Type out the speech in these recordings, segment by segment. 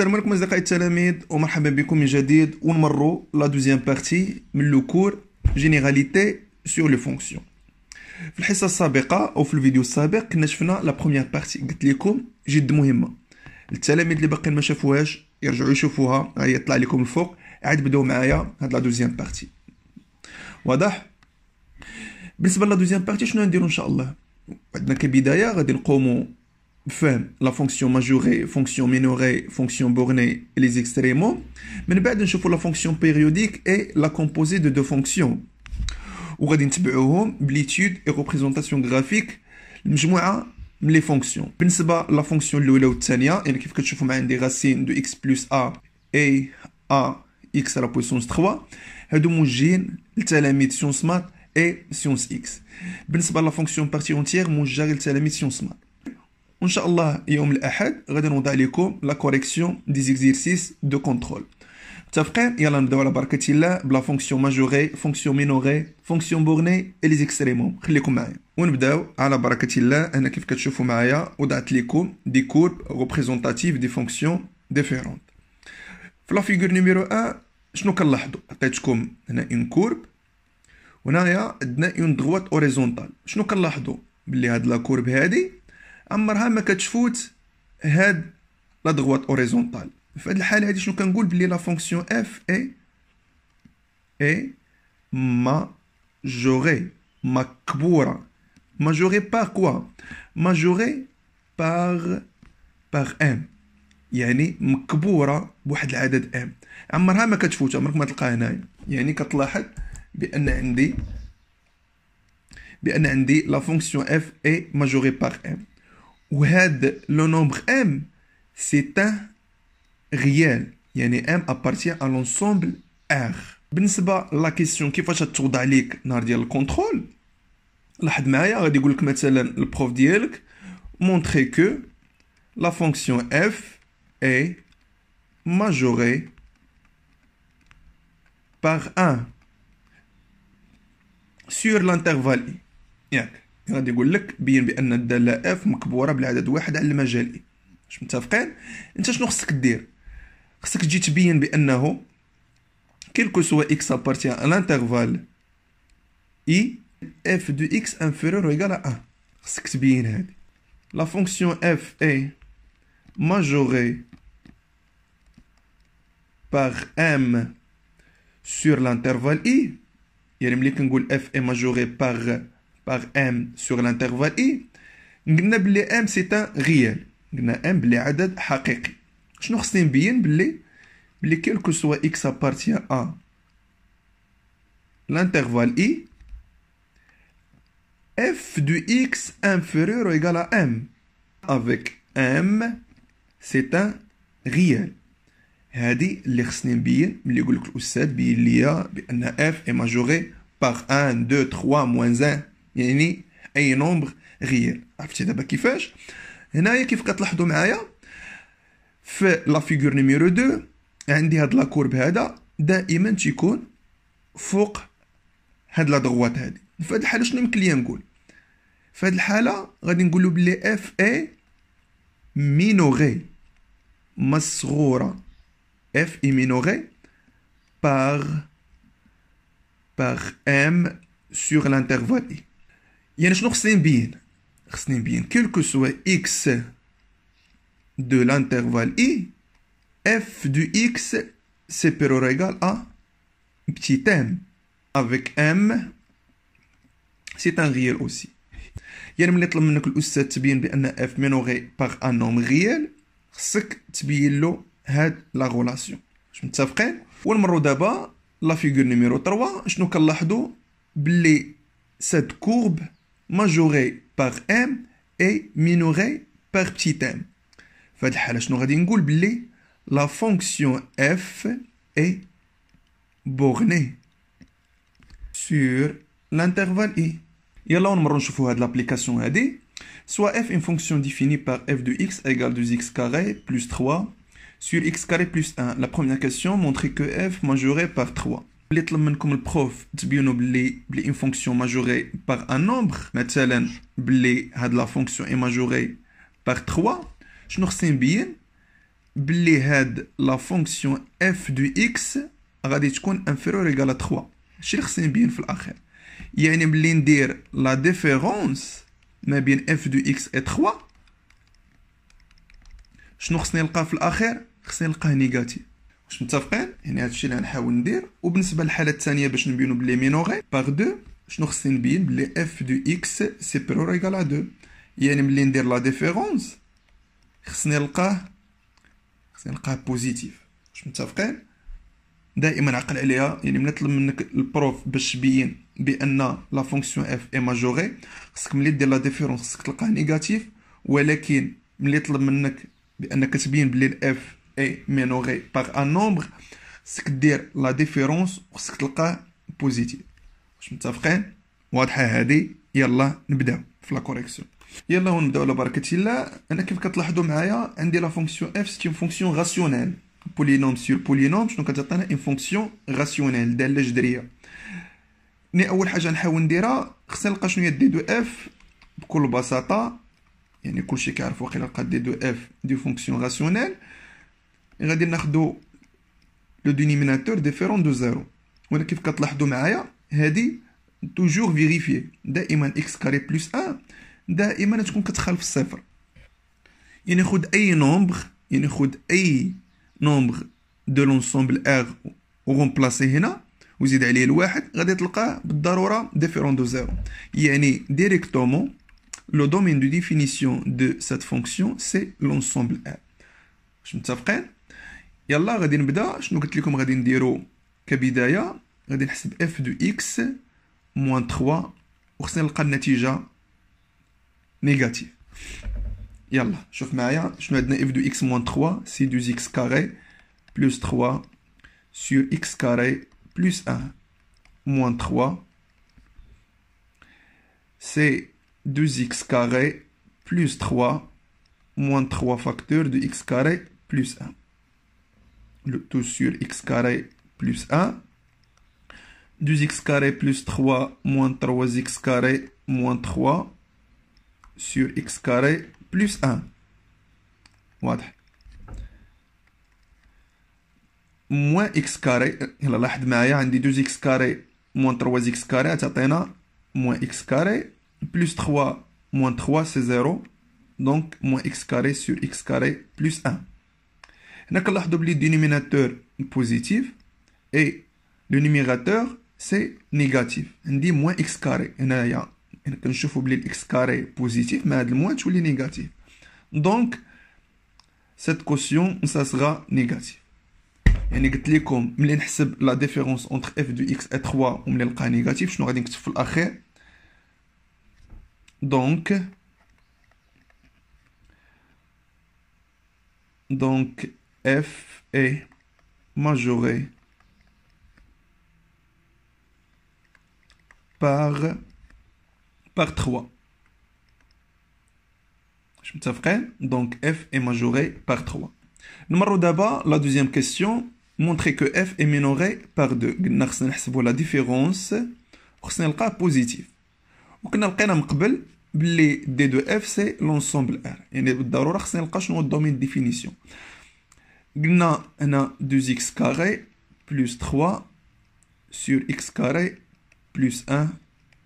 السلام عليكم اصدقائي التلاميذ ومرحبا بكم من جديد ونمروا لا دوزيام بارتي من لو كور جينيراليتي سور لي فونكسيون في الحصه السابقه او في الفيديو السابق كنا شفنا لا بروميير بارتي قلت لكم جد مهمه التلاميذ اللي باقيين ما شافوهاش يرجعوا يشوفوها هي طلع لكم الفوق عاد بداو معايا هاد لا دوزيام بارتي واضح بالنسبه لا دوزيام بارتي شنو نديرو ان شاء الله عندنا كبدايه غادي نقومو Enfin, la fonction majorée, fonction minorée, fonction bornée et les extrémaux. Mais nous allons la fonction périodique et la composée de deux fonctions. Nous allons l'étude et représentation graphique, les fonctions. Principal la fonction et des racines de x plus a et a x à la puissance 3, هادو موجهين لتلاميذ سيونس مات et sciences x. بالنسبة la fonction partie entière, le لتلاميذ سيونس مات. وان شاء الله يوم الاحد غادي نوضع لكم لا كوريكسيون دي زيكزيرسيس دو كونترول متفقين يلا نبداو على بركه الله بلا فونكسيون ماجوري فونكسيون مينوري فونكسيون بورني اي لي اكستريموم خليكم معايا ونبداو على بركه الله انا كيف كتشوفوا معايا وضعت لكم دي كورب ريبريزونتاتيف دي فونكسيون ديفيرونت في لا فيغور نيميرو 1 شنو كنلاحظوا عطيتكم هنا اون كورب وهنايا عندنا اون دغوات اوريزونتال شنو كنلاحظوا بلي هاد لا كورب هادي عمرها ما كتفوت هاد لا دغوات اوريزونتال في هاد الحاله هادي شنو كنقول بلي لا فونكسيون اف اي اي ما جوغي مكبوره جوغي بار كوا جوغي بار بار ام يعني مكبوره بواحد العدد ام عمرها ما كتفوت عمرك ما تلقاها هنايا يعني كتلاحظ بان عندي بان عندي لا فونكسيون اف اي ماجوري بار ام Ou le nombre m, c'est un réel. Il y a appartient à l'ensemble R. la question qui va être sur le contrôle, vous vous que le prof a montré que la fonction f est majorée par 1 sur l'intervalle غادي يقول لك بين بان الداله اف مكبوره بالعدد واحد على المجال اي واش متفقين انت شنو خصك دير خصك تجي تبين بانه كيلكو سوا اكس ابارتيان ان لانترفال اي اف دو اكس انفيرور ايغال ا خصك تبين هادي لا فونكسيون اف اي ماجوري باغ ام سور لانترفال اي يعني ملي كنقول اف اي ماجوري باغ par M sur l'intervalle I, قلنا que M c'est un réel. قلنا M un عدد حقيقي. شنو خصني نبين بلي بلي كيل كو X appartient à l'intervalle I f de x inférieur ou égal à m. Avec m, c'est un réel. هذه اللي خصني نبين ملي يقول لك الاستاذ بين ليا بان اف est majoré par 1 2 3 moins 1 يعني اي نومبر غير عرفتي دابا كيفاش هنايا كيف كتلاحظوا معايا في لا فيغور نيميرو 2 عندي هاد لا كورب هذا دائما تيكون فوق هاد لا دغوات هادي في هاد الحاله شنو يمكن ليا نقول في هاد الحاله غادي نقولوا بلي اف اي مينوغي مصغوره اف اي مينوغي بار بار ام سور اي يعني شنو خصني نبين خصني نبين كلكو سوا اكس دو لانترفال اي اف دو اكس سيبيرور ايغال ا بتي تام افيك ام سي ان ريال اوسي يعني ملي طلب منك الاستاذ تبين بان اف مينوغي باغ ان نوم ريال خصك تبين له هاد لا غولاسيون واش متفقين ونمروا دابا لا فيغور نيميرو 3 شنو كنلاحظوا بلي سات كورب majoré par m et minoré par petit m La fonction f est bornée sur l'intervalle i. Et là, on va de l'application AD. Soit f une fonction définie par f de x égale 2x carré plus 3 sur x carré plus 1. La première question montre que f majoré par 3. اللي طلب منكم البروف تبينوا بلي بلي اون فونكسيون ماجوري باغ ان نومبر مثلا بلي هاد لا فونكسيون اي ماجوري باغ 3 شنو خصني نبين بلي هاد لا فونكسيون اف دو اكس غادي تكون انفيرور ايكال 3 هادشي اللي خصني نبين في الاخير يعني ملي ندير لا ديفيرونس ما بين اف دو اكس اي 3 شنو خصني نلقى في الاخير خصني نلقاه نيجاتيف واش متفقين يعني هادشي اللي غنحاول ندير وبالنسبه للحاله الثانيه باش نبينو بلي مينوغي باغ دو شنو خصني نبين بلي اف دو اكس سيبرور ايغال ا دو يعني ملي ندير لا ديفيرونس خصني نلقاه خصني نلقاه بوزيتيف واش متفقين دائما عقل عليها يعني ملي طلب منك البروف باش تبين بان لا فونكسيون اف اي ماجوري خصك ملي دير لا ديفيرونس خصك تلقاه نيجاتيف ولكن ملي طلب منك بانك تبين بلي الاف اي مينوري par ان نومبر خصك دير لا ديفيرونس وخصك تلقاه بوزيتيف واش متفقين واضحه هادي يلا نبداو في لا كوريكسيون يلا ونبداو على بركه الله انا كيف كتلاحظوا معايا عندي لا فونكسيون اف سي فونكسيون راسيونيل بولينوم سور بولينوم شنو كتعطينا ان فونكسيون راسيونيل داله جذريه ني اول حاجه نحاول نديرها خصني نلقى شنو هي دي دو اف بكل بساطه يعني كلشي كيعرف واقيلا قد دي دو اف دي فونكسيون راسيونيل غادي ناخدو لو دينيميناتور ديفيرون دو زيرو وانا كيف كتلاحظوا معايا هادي توجور فيريفي دائما اكس كاري بلس ان دائما تكون كتخالف الصفر يعني خد اي نومبر يعني خد اي نومبر دو لونسومبل ار وغنبلاصي هنا وزيد عليه الواحد غادي تلقاه بالضروره ديفيرون دو زيرو يعني ديريكتومون لو دومين دو ديفينيسيون دو سات فونكسيون سي لونسومبل ار واش متفقين يلا غادي نبدا شنو قلت لكم غادي نديرو كبدايه غادي نحسب اف دو اكس موان 3 وخصنا نلقى النتيجه نيجاتيف يلا شوف معايا شنو عندنا اف 3 c'est 2x كاري 3 sur x carré plus 1 moins 3, c'est 2x carré plus 3 moins 3 facteurs de x carré plus 1 le tout sur x carré plus 1. 2x carré plus 3 moins 3x carré moins 3 sur x carré plus 1. واضح موان x كاري يلا لاحظ معايا عندي 2 x carré moins 3 x carré. تعطينا moins x carré plus 3 moins 3 c'est 0 Donc, moins x sur x x carré plus 1 le dénominateur positif et le numérateur c'est négatif. On dit moins x carré. x positif, mais le moins négatif. Donc, cette caution, ça sera négatif. يعني la différence entre f de x et 3 négatif نلقاها نيجاتيف شنو que F est majoré par 3. Je Donc F est majoré par 3. Numéro d'abord, la deuxième question, montrer que F est minoré par 2. Nous la différence, nous avons positif. Nous avons Les D de F c'est l'ensemble R. Et nous avons le domaine de définition. Gna a 2x carré plus 3 sur x carré plus 1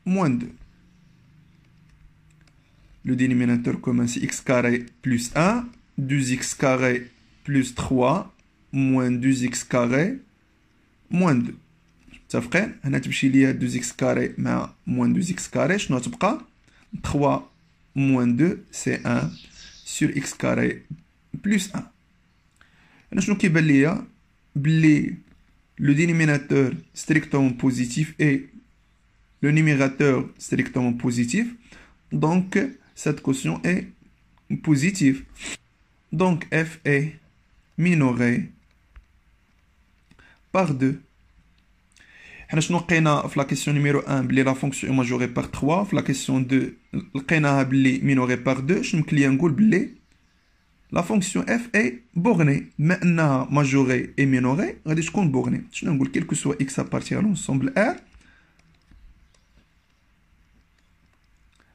moins 2. Le dénominateur commun c'est x carré plus 1, 2x carré plus 3 moins 2x carré moins 2. Ça ferait on a 2x carré moins 2x carré, je pas 3 moins 2 c'est 1 sur x carré plus 1. Nous suis en train que le dénominateur est strictement positif et le numérateur est strictement positif. Donc, cette question est positive. Donc, F est minoré par 2. Nous avons en train de la question numéro 1. fonction est majorée par 3. Je la question 2. Je suis en train de faire la 2. Nous suis en train de faire la question 2. La fonction f est bornée. Maintenant, majorée et minorée, on va bornée. Je vais quel que soit x appartient à l'ensemble R,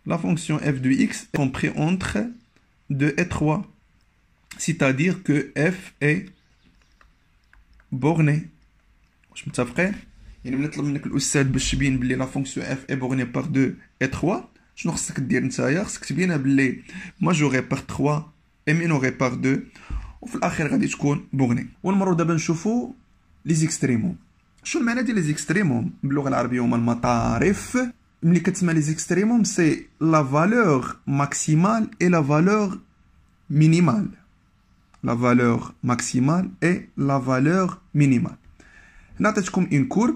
la fonction f de x est compris entre 2 et 3. C'est-à-dire que f est bornée. Je me t'apprête. يعني ملي طلب منك الاستاذ باش تبين بلي la fonction f est bornée par 2 et 3 شنو خصك دير نتايا خصك تبينها بلي ماجوري par 3 امينوغي باغ دو وفي الاخير غادي تكون بوغني ونمرو دابا نشوفو لي زيكستريموم شو المعنى ديال لي زيكستريموم باللغه العربيه هما المطارف ملي كتسمى لي زيكستريموم سي لا فالور ماكسيمال اي لا فالور مينيمال لا فالور ماكسيمال اي لا فالور مينيمال هنا عطيتكم ان كورب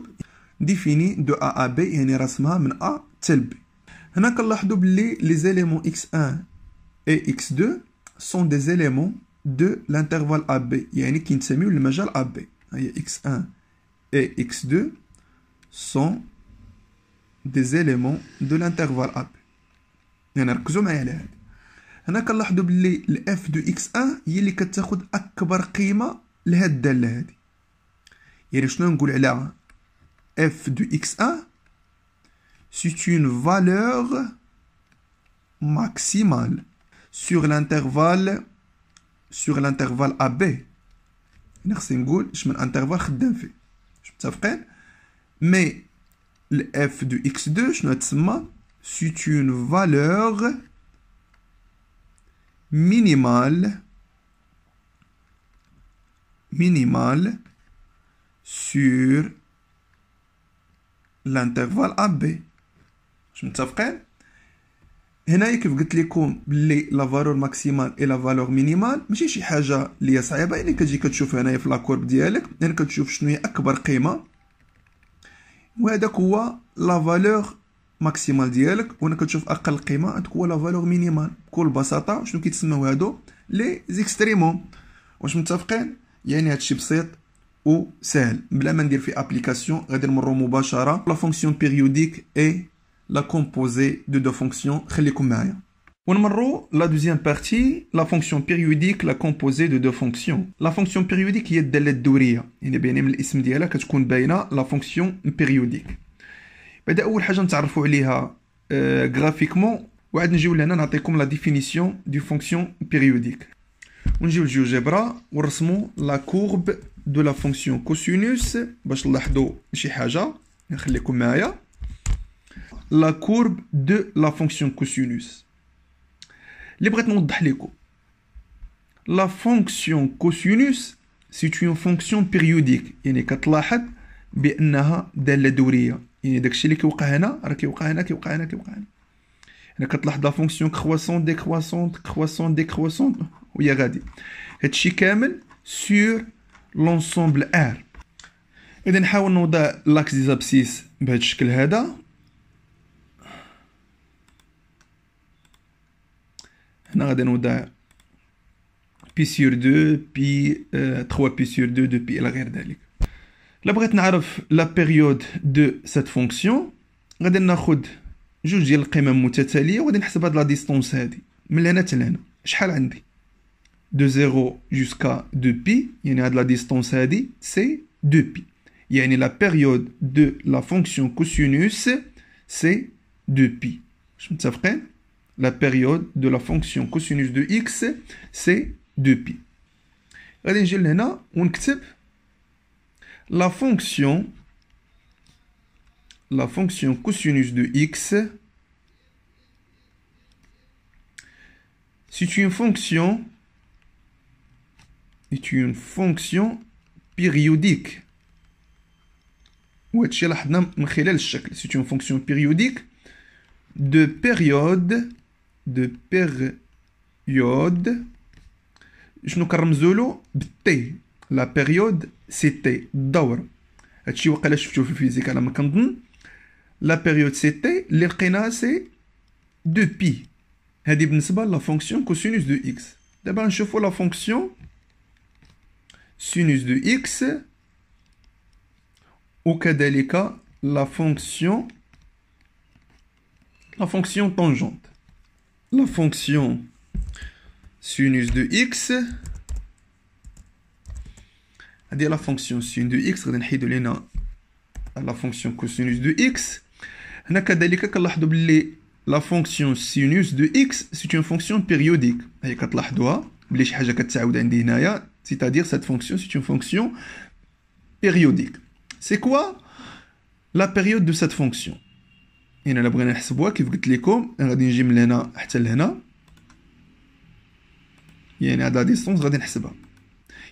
ديفيني دو ا ا بي يعني رسمها من ا تل بي هنا كنلاحظوا بلي لي زيليمون اكس 1 اي اكس 2 sont des éléments de l'intervalle AB. يعني qui le المجال AB. هي x1 et x2 sont des éléments de l'intervalle AB. يعني ركزوا معايا على هذا. هنا كنلاحظوا باللي الاف دو اكس 1 هي اللي كتاخد اكبر قيمه لهاد الداله هذه يعني شنو نقول على اف دو اكس 1 سي une valeur maximale. Sur l'intervalle sur l'intervalle AB, merci. M'goule, je l'intervalle d'un fait, je m't'en mais le f de x2, je note, c'est une valeur minimale minimale sur l'intervalle AB, je m't'en s'appelle. هنايا كيف قلت لكم بلي لا فالور ماكسيمال اي لا فالور مينيمال ماشي شي حاجه اللي هي صعيبه يعني كتجي كتشوف هنايا في لاكورب ديالك يعني كتشوف شنو هي اكبر قيمه وهذاك هو لا فالور ماكسيمال ديالك وانا كتشوف اقل قيمه هذاك هو لا فالور مينيمال بكل بساطه شنو كيتسموا هادو لي زيكستريمو واش متفقين يعني هادشي بسيط وسهل بلا ما ندير في ابليكاسيون غادي نمرو مباشره لا فونكسيون بيريوديك اي la composée de deux fonctions. On la deuxième partie, la fonction périodique, la composée de deux fonctions. La fonction périodique est de l'adouria. Il est bien l'ism ديالها que باينه la fonction périodique. بدا اول حاجه نتعرفوا dire graphiquement c'est نجيو لهنا نعطيكم la définition du fonction périodique. ونجيو للجوجيبرا ونرسموا la courbe de la fonction cosinus la courbe de la fonction معايا لا كورب دو فونكسيون كوسينوس اللي بغيت نوضح لكم لا فونكسيون كوسينوس سي c'est اون فونكسيون بيريوديك يعني كتلاحظ بانها داله دوريه يعني داكشي اللي كيوقع هنا راه كيوقع هنا كيوقع هنا كيوقع هنا هنا كتلاحظ لا فونكسيون كرواسون دي كرواسون كرواسون ويا غادي هادشي كامل سور لونسومبل ار اذا نحاول نوضع لاكس ديزابسيس بهذا الشكل هذا هنا غادي نوضع sur 2 2 بي 3 بي sur de دو بي غير ذلك بغيت نعرف لا غادي de 0 jusqu'à 2pi, il y a de la distance à c'est 2pi. Il y a la période de la fonction cosinus, c'est 2pi la période de la fonction cosinus de x, c'est 2pi. La fonction, la fonction cosinus de x, c'est une fonction, c'est une fonction périodique. C'est une fonction périodique de période de période. Je nous carmeze le T. La période, c'était d'abord Et la de physique la La période, c'était l'irkena, c'est de pi. la fonction cosinus de x. D'abord, je fais la fonction sinus de x. Au cas la fonction la fonction tangente la fonction sinus de x c'est-à-dire la fonction sinus de x C'est-à-dire la fonction cosinus de x هنا كذلك كنلاحظوا la fonction sinus de x c'est une fonction périodique c'est-à-dire cette fonction c'est une fonction périodique c'est quoi la période de cette fonction il y a la distance, il y a une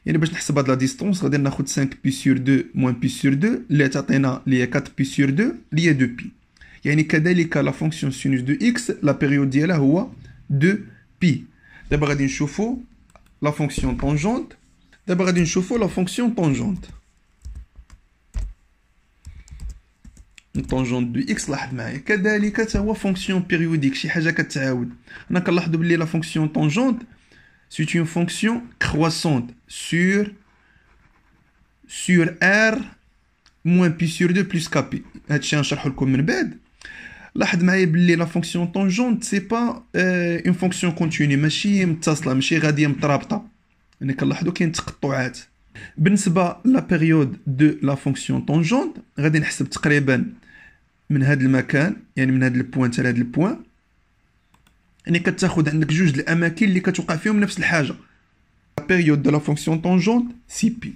il y a une distance, il calculer il y a la distance de 4 calculer sur il y a la distance de 2 pi. Il y de 5 pi sur 2 moins pi sur 2 Il y a une distance de pi. Il y a distance de 2 pi. Il y a 2 pi. Il y a une distance de 2 pi. Il y a distance de Il y a 2 pi. Il y a la distance Il y a طونجون دو اكس لاحظ معايا كذلك حتى هو فونكسيون بيريوديك شي حاجه كتعاود انا كنلاحظوا بلي لا فونكسيون طونجونت سي اون فونكسيون كرواسونت سور سور ار موان بي سور دو بلس كابي هادشي غنشرحو لكم من بعد لاحظ معايا بلي لا فونكسيون طونجونت سي با اون فونكسيون كونتيني ماشي متصله ماشي غاديه مترابطه انا كنلاحظوا كاين تقطعات بالنسبه لا بيريود دو لا فونكسيون طونجونت غادي نحسب تقريبا من هذا المكان يعني من هذا البوان حتى لهذا البوان يعني كتاخد عندك جوج الاماكن اللي كتوقع فيهم نفس الحاجه لا بيريود دو لا فونكسيون طونجونت سي بي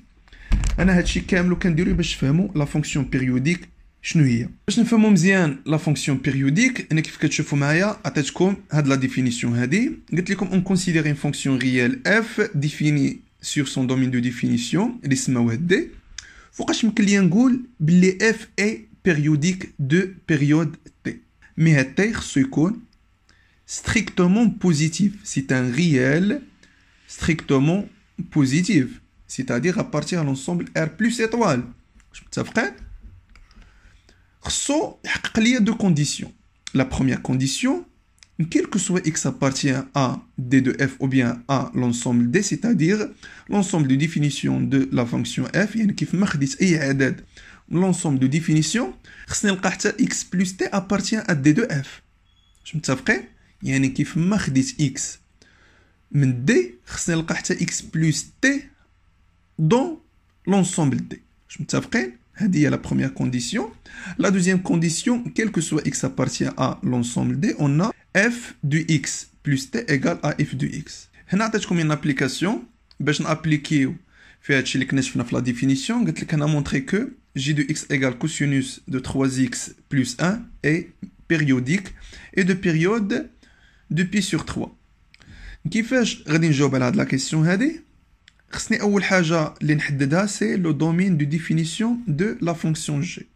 انا هادشي كامل كنديرو باش نفهمو لا فونكسيون بيريوديك شنو هي باش نفهمو مزيان لا فونكسيون بيريوديك انا كيف كتشوفوا معايا عطيتكم هاد لا ديفينيسيون هادي قلت لكم اون كونسيديري فونكسيون ريال اف ديفيني sur son domaine de définition اللي D F est périodique de période T mais هاد est strictement positif c'est un réel strictement positif c'est-à-dire appartient à, l'ensemble R plus étoile je Il y a deux conditions la première condition quel que soit x appartient à D2f ou bien à l'ensemble D, c'est-à-dire l'ensemble de définition de la fonction f, l'ensemble de définition, x plus t appartient à D2f. Je me Il Il y a خديت x من x. خصني نلقى حتى x t dans l'ensemble D. Je me متفقين Hadi hein, la première condition. La deuxième condition, quel que soit x appartient à l'ensemble D, on a f du x plus t égale à f du x. هنا hein, عطيتكم une application باش نابليكيو في la اللي كنا شفنا في j de x égale cosinus de 3x plus 1 est périodique et de période de pi sur 3. كيفاش غادي نجاوب على هاد لا كيسيون la première chose à c'est le domaine de définition de la fonction g.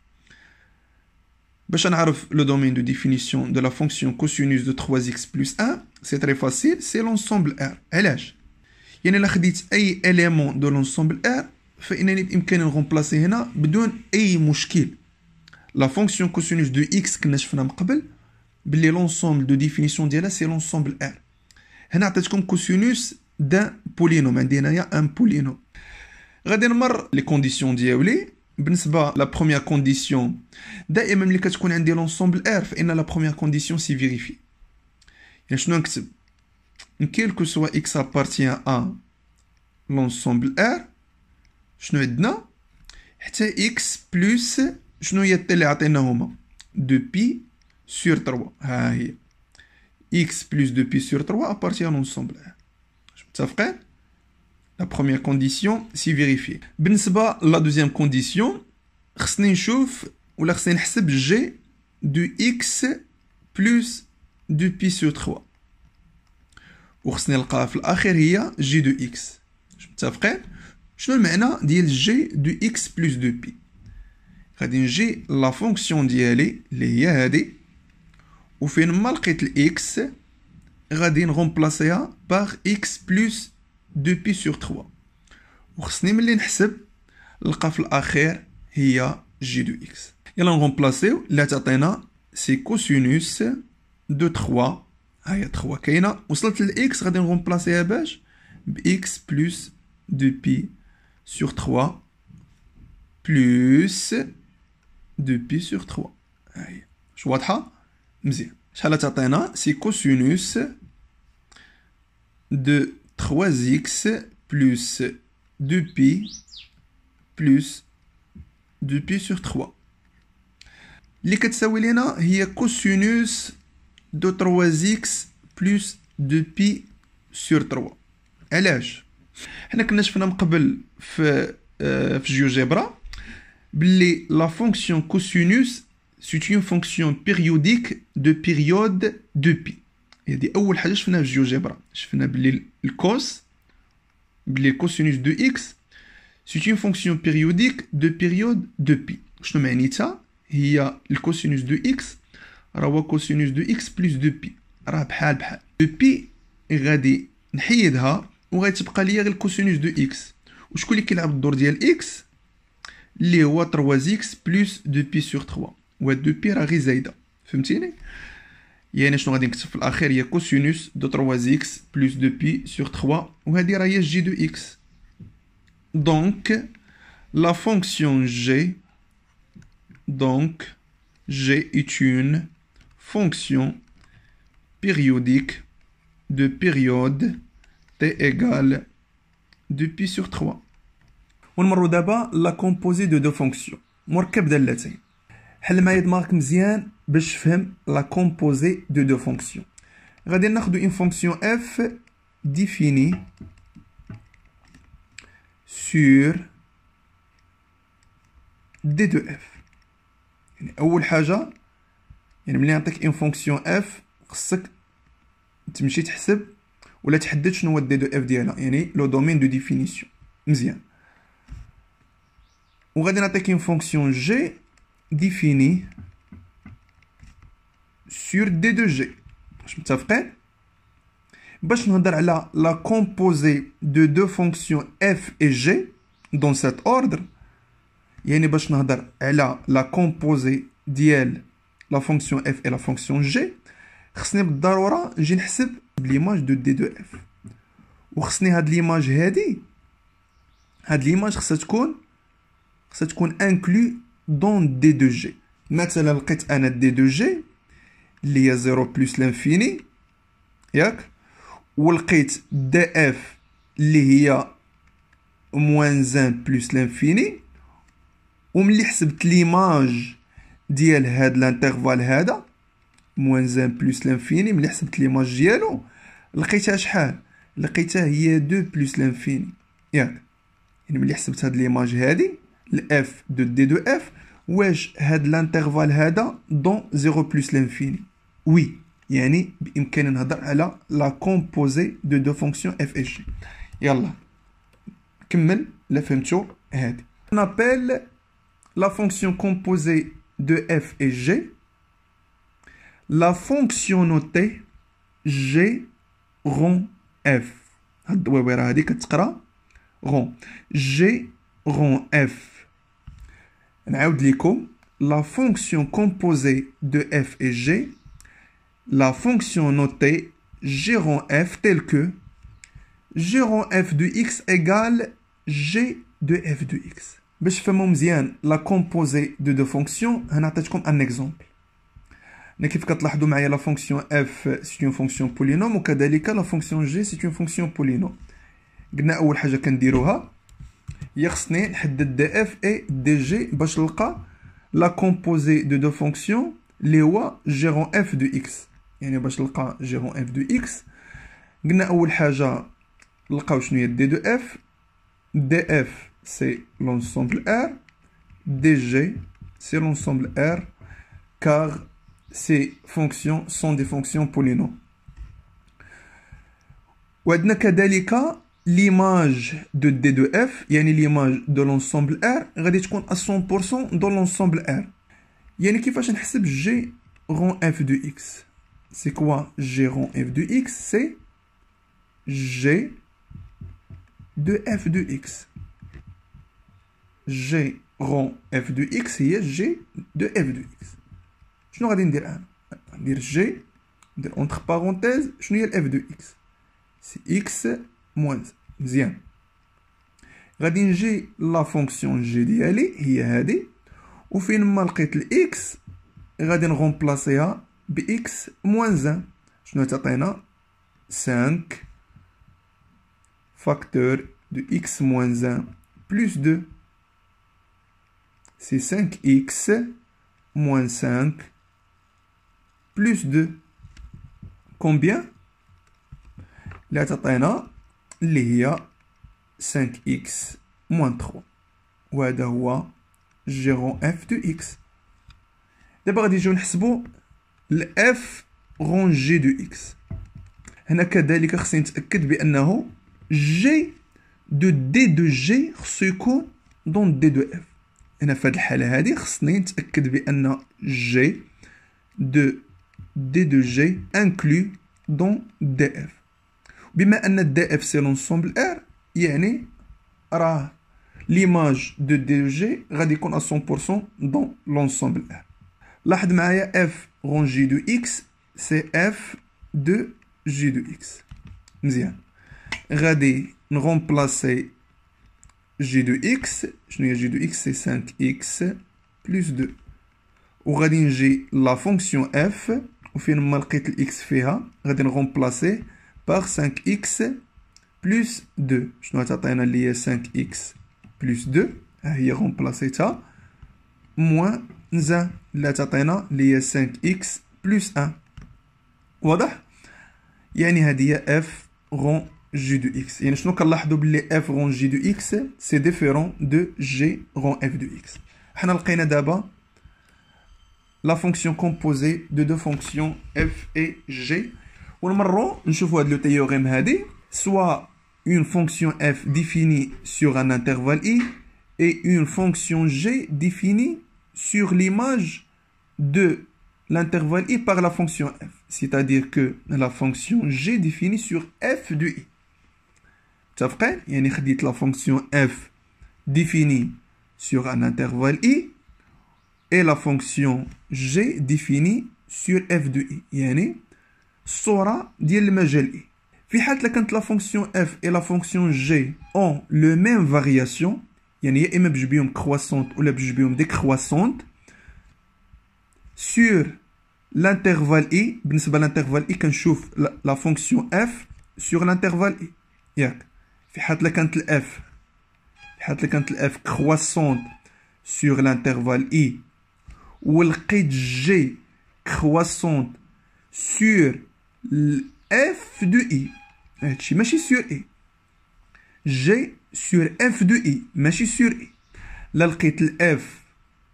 pour le domaine de définition de la fonction cosinus de 3x plus 1 c'est très facile c'est l'ensemble R. il y a des éléments de l'ensemble R, qui sont remplacés par remplacer là, sans la fonction cosinus de x que nous avons vu précédemment, a pour de définition c'est l'ensemble R. là, nous avons le cosinus d'un polynôme, on va voir les conditions d'éolien, la première condition, c'est même quand on l'ensemble R, la première condition, c'est vérifiée. quel que soit x appartient à l'ensemble R on a x plus 2pi sur 3, ah, x plus 2pi sur 3 appartient à l'ensemble R la première condition, c'est vérifié. la deuxième condition, khsnin chouf ou la khsnin g de x plus 2 pi sur 3. Ou khsnin l'kaf l'akhiria g de x. C'est je le g de x plus 2π. G, la fonction d'y aller, les yadé, ou fait une x, غادي نغومبلاسيها باغ اكس بلوس دو بي سور 3 وخصني ملي نحسب نلقى في الاخير هي جي دو اكس يلا نغومبلاسيو لا تعطينا سي كوسينوس دو 3 هاهي 3 كاينه وصلت للاكس غادي نغومبلاسيها باش باكس بلوس دو بي سور 3 بلس دو بي سور 3 هاهي شو واضحه مزيان شحال تعطينا سي كوسينوس de 3x plus 2pi plus 2pi sur 3 اللي كتساوي c'est هي cosinus de 3x plus 2pi sur 3 علاش حنا كنا شفنا من قبل في في fonction باللي لا فونكسيون كوسينوس سيت اون فونكسيون 2pi هذه اول حاجه شفناها في الجيوجيبرا شفنا بلي الكوس بلي الكوسينوس دو اكس سي اون فونكسيون بيريوديك دو بيريود دو بي شنو معنيتها هي الكوسينوس دو اكس راهو كوسينوس دو اكس بلس دو بي راه بحال بحال دو بي غادي نحيدها تبقى ليا غير الكوسينوس دو اكس وشكون اللي كيلعب الدور ديال اكس اللي هو 3 اكس بلس دو بي سور 3 و دو بي راه غير زايده فهمتيني Il y a une chose qui est la carrière cosinus de 3x plus 2 pi sur 3, ou elle est la carrière j de x. Donc, la fonction g, donc, g est une fonction périodique de période t égale 2 pi sur 3. On va voir d'abord la composée de deux fonctions. On va voir qu'elle est là. On va voir qu'elle est là. باش فهم لا كومبوزي دو دو فونكسيون غادي ناخذ اون فونكسيون اف ديفيني سور دي دو اف يعني اول حاجه يعني ملي نعطيك اون فونكسيون اف خصك تمشي تحسب ولا تحدد شنو هو دي دو اف ديالها يعني لو دومين دو ديفينيسيون مزيان وغادي نعطيك اون فونكسيون جي ديفيني sur D2G. Je me d'accord ça très bien. la composée de deux fonctions F et G dans cet ordre. Il y a une Bachnahadar la composée d'elle, la fonction F et la fonction G. Je ne sais pas si j'ai l'image de D2F. Je ne sais l'image de Hedi. l'image de cette coupe. Cette coupe inclue dans D2G. Maintenant, c'est la quête D2G. اللي هي 0 بلس لانفيني ياك ولقيت دي اف اللي هي موان زان بلس لانفيني وملي حسبت ليماج ديال هاد لانترفال هذا موان زان بلس لانفيني ملي حسبت ليماج ديالو لقيتها شحال لقيتها هي دو بلس لانفيني ياك يعني ملي حسبت هاد ليماج هادي الاف دو دي دو اف واش هاد لانترفال هذا دون زيرو بلس لانفيني Oui. Il y a la composée de deux fonctions F et G. Il y a là. On appelle la fonction composée de F et G la fonction notée G rond F. on vais dire que c'est rond. G rond F. La fonction composée de F et G la fonction notée g gérant f telle que g gérant f de x égale g de f de x. Mais je fais la composée de deux fonctions. On attache comme un exemple. La fonction f, c'est une fonction polynôme. et cas la fonction g, c'est une fonction polynôme. Je avons fait une que chose. df et dg. Nous la composée de deux fonctions. Les g gérant f de x. C'est-à-dire, pour trouver le rang F de X, on doit d'abord trouver D de F. D de F, c'est l'ensemble R. dg c'est l'ensemble R. Car ces fonctions sont des fonctions polynômes. Et dans ce cas, l'image de l'image de df, c'est-à-dire l'image de l'ensemble R, va être à 100% dans l'ensemble R. C'est-à-dire qu'il faut trouver le rang F de X c'est quoi j'ron f2x c'est j de f2x j'ron f2x c'est j de f2x je n'aurais pas dit hein. dire j de entre parenthèses sinon f2x si x mois zien rédiger la fonction j d'ali yadé ou fin marquer le x et radien remplacer bx moins 1. شنو تعطينا 5 facteur de x moins 1 plus 2. C'est 5x moins 5 plus 2. Combien لا تعطينا اللي هي 5x moins 3 وهذا هو جيرون f de x دابا غادي نجيو نحسبوا الاف غون جي دو اكس هنا كذلك خصني نتاكد بانه جي دو دي دو جي خصو يكون دون دي دو اف هنا في هذه الحاله هذه خصني نتاكد بان جي دو دي دو جي انكلو دون دي اف بما ان دي اف سي لونسومبل ار يعني راه ليماج دو دي دو جي غادي يكون 100% دون لونسومبل ار L'adm f de x, c'est f de g de x. Mzien. Rendez, nous g de x. Je de x c'est 5x plus 2. Ou la fonction f. On fait une x f a. par 5x plus 2. Je note à ta 5x plus 2. Rien ah, remplacez ça moins 1 اللي تعطينا اللي هي 5x plus 1 واضح يعني هذه هي f rond g de x يعني شنو كنلاحظوا باللي f rond g de x c'est différent de g rond f de x حنا لقينا دابا لا فونكسيون كومبوزي دو دو فونكسيون f et g ونمروا نشوفوا هاد لو تيوريم هادي سوا une fonction f définie sur un intervalle i et une fonction g définie sur l'image de l'intervalle i par la fonction f. C'est-à-dire que la fonction g définie sur f de i. Tu après, il y a la fonction f définie sur un intervalle i et la fonction g définie sur f de i. يعني صورة ديال المجال i. في quand la fonction f et la fonction g ont le même variation, il y a une croissante ou décroissante sur l'intervalle I, cest à la fonction f sur l'intervalle I, la f, croissante sur l'intervalle I, ou le quid g croissante sur f de I, cest à sur I, g sur F de I, mais je sur I. L'alcate F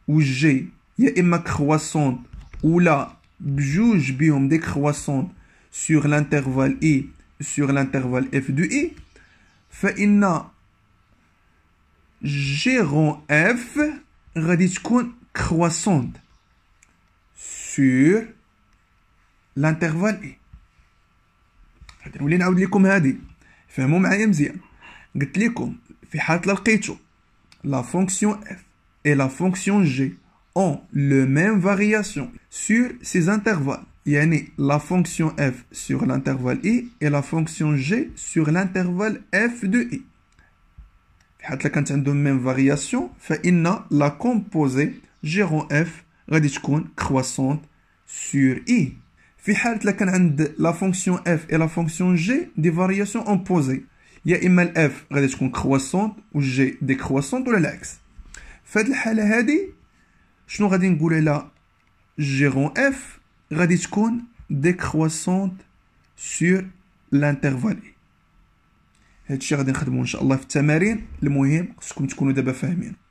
ou G, il y a une croissance ou la bjouge bien décroissante sur l'intervalle I, sur l'intervalle F de I. fait Faina, gérant F, radit croissante sur l'intervalle I. Vous comme la fonction f et la fonction g ont le même variation sur ces intervalles la fonction f sur l'intervalle i et la fonction g sur l'intervalle f de i في حالة ont la même variation la composée rond f غادي croissante sur i في حالة la fonction f et la fonction g des variations opposées يا اما الاف غادي تكون كرواسونت والجي دي كرواسونت ولا العكس في هذه الحاله هادي شنو غادي نقول على جيرون اف غادي تكون دي كرواسونت سور لانترفال هادشي غادي نخدمو ان شاء الله في التمارين المهم خصكم تكونوا دابا فاهمين